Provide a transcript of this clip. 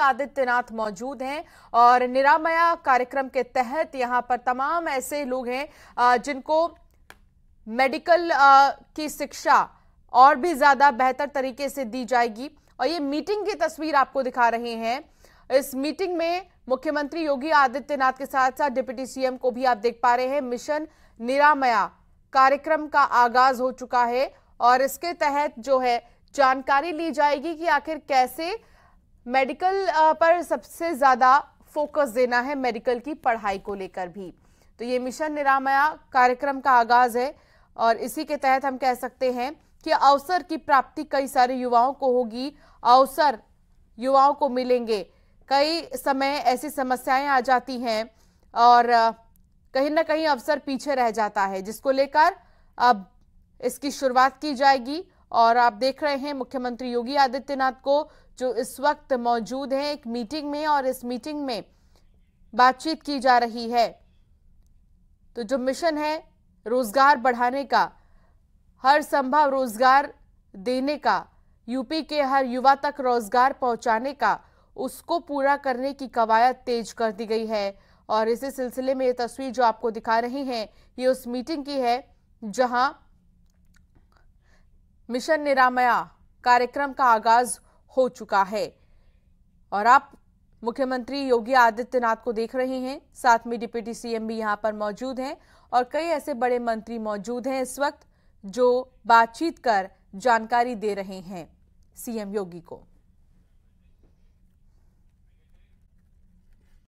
आदित्यनाथ मौजूद हैं और निरामया कार्यक्रम के तहत यहां पर तमाम ऐसे लोग हैं जिनको मेडिकल की शिक्षा और भी ज़्यादा बेहतर तरीके से दी जाएगी और ये मीटिंग की तस्वीर आपको दिखा रहे हैं इस मीटिंग में मुख्यमंत्री योगी आदित्यनाथ के साथ साथ डिप्टी सीएम को भी आप देख पा रहे हैं मिशन निरामया कार्यक्रम का आगाज हो चुका है और इसके तहत जो है जानकारी ली जाएगी कि आखिर कैसे मेडिकल पर सबसे ज़्यादा फोकस देना है मेडिकल की पढ़ाई को लेकर भी तो ये मिशन निरामया कार्यक्रम का आगाज़ है और इसी के तहत हम कह सकते हैं कि अवसर की प्राप्ति कई सारे युवाओं को होगी अवसर युवाओं को मिलेंगे कई समय ऐसी समस्याएं आ जाती हैं और कहीं ना कहीं अवसर पीछे रह जाता है जिसको लेकर अब इसकी शुरुआत की जाएगी और आप देख रहे हैं मुख्यमंत्री योगी आदित्यनाथ को जो इस वक्त मौजूद हैं एक मीटिंग में और इस मीटिंग में बातचीत की जा रही है तो जो मिशन है रोजगार बढ़ाने का हर संभव रोजगार देने का यूपी के हर युवा तक रोजगार पहुंचाने का उसको पूरा करने की कवायद तेज कर दी गई है और इसी सिलसिले में ये तस्वीर जो आपको दिखा रही हैं ये उस मीटिंग की है जहां मिशन निरामया कार्यक्रम का आगाज हो चुका है और आप मुख्यमंत्री योगी आदित्यनाथ को देख रहे हैं साथ में डिप्टी सीएम भी यहाँ पर मौजूद हैं और कई ऐसे बड़े मंत्री मौजूद हैं इस वक्त जो बातचीत कर जानकारी दे रहे हैं सीएम योगी को